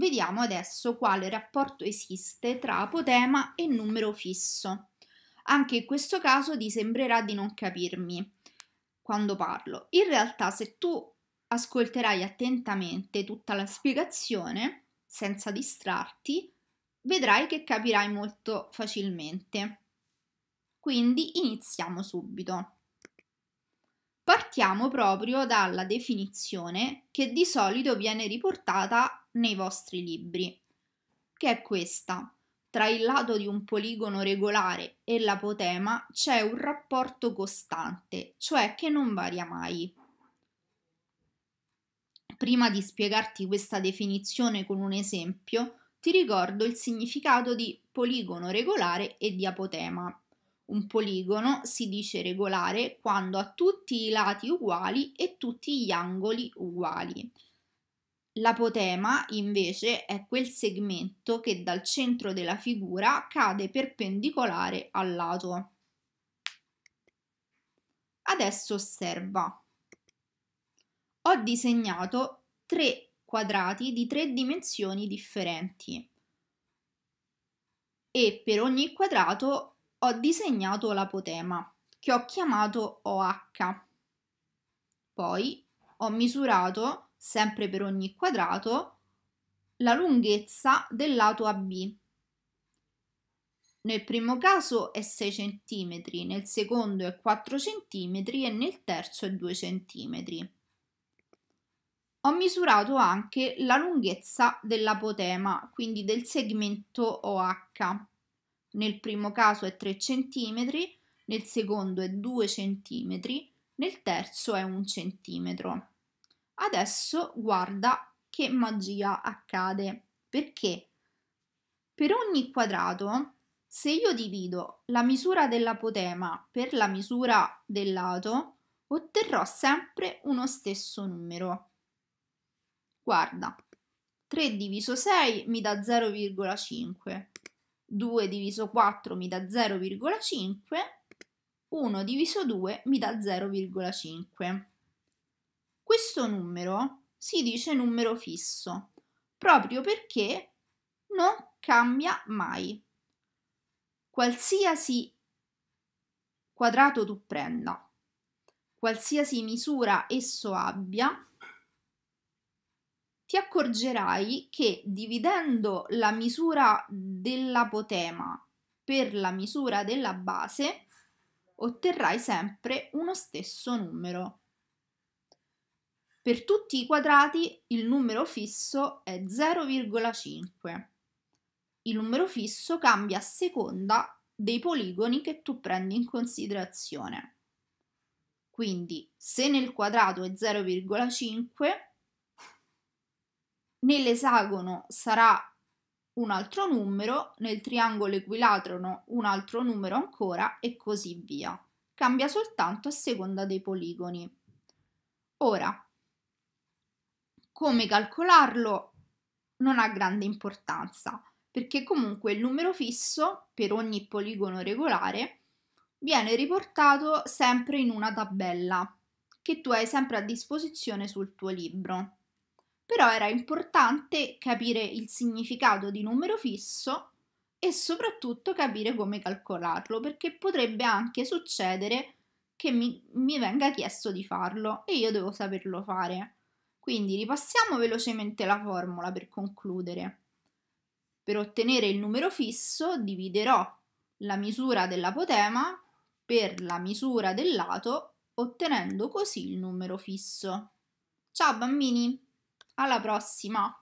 Vediamo adesso quale rapporto esiste tra apotema e numero fisso. Anche in questo caso ti sembrerà di non capirmi quando parlo. In realtà se tu ascolterai attentamente tutta la spiegazione, senza distrarti, vedrai che capirai molto facilmente. Quindi iniziamo subito. Partiamo proprio dalla definizione che di solito viene riportata nei vostri libri, che è questa. Tra il lato di un poligono regolare e l'apotema c'è un rapporto costante, cioè che non varia mai. Prima di spiegarti questa definizione con un esempio, ti ricordo il significato di poligono regolare e di apotema. Un poligono si dice regolare quando ha tutti i lati uguali e tutti gli angoli uguali. L'apotema invece è quel segmento che dal centro della figura cade perpendicolare al lato. Adesso osserva. Ho disegnato tre quadrati di tre dimensioni differenti e per ogni quadrato ho disegnato l'apotema, che ho chiamato OH. Poi ho misurato, sempre per ogni quadrato, la lunghezza del lato AB. Nel primo caso è 6 cm, nel secondo è 4 cm e nel terzo è 2 cm. Ho misurato anche la lunghezza dell'apotema, quindi del segmento OH nel primo caso è 3 cm, nel secondo è 2 cm, nel terzo è 1 cm. Adesso guarda che magia accade, perché per ogni quadrato, se io divido la misura dell'apotema per la misura del lato, otterrò sempre uno stesso numero. Guarda, 3 diviso 6 mi dà 0,5. 2 diviso 4 mi dà 0,5, 1 diviso 2 mi dà 0,5. Questo numero si dice numero fisso proprio perché non cambia mai. Qualsiasi quadrato tu prenda, qualsiasi misura esso abbia, ti accorgerai che dividendo la misura dell'apotema per la misura della base otterrai sempre uno stesso numero. Per tutti i quadrati il numero fisso è 0,5. Il numero fisso cambia a seconda dei poligoni che tu prendi in considerazione. Quindi se nel quadrato è 0,5 nell'esagono sarà un altro numero, nel triangolo equilatero un altro numero ancora e così via. Cambia soltanto a seconda dei poligoni. Ora, come calcolarlo non ha grande importanza, perché comunque il numero fisso per ogni poligono regolare viene riportato sempre in una tabella che tu hai sempre a disposizione sul tuo libro però era importante capire il significato di numero fisso e soprattutto capire come calcolarlo, perché potrebbe anche succedere che mi, mi venga chiesto di farlo e io devo saperlo fare. Quindi ripassiamo velocemente la formula per concludere. Per ottenere il numero fisso dividerò la misura dell'apotema per la misura del lato, ottenendo così il numero fisso. Ciao bambini! alla prossima!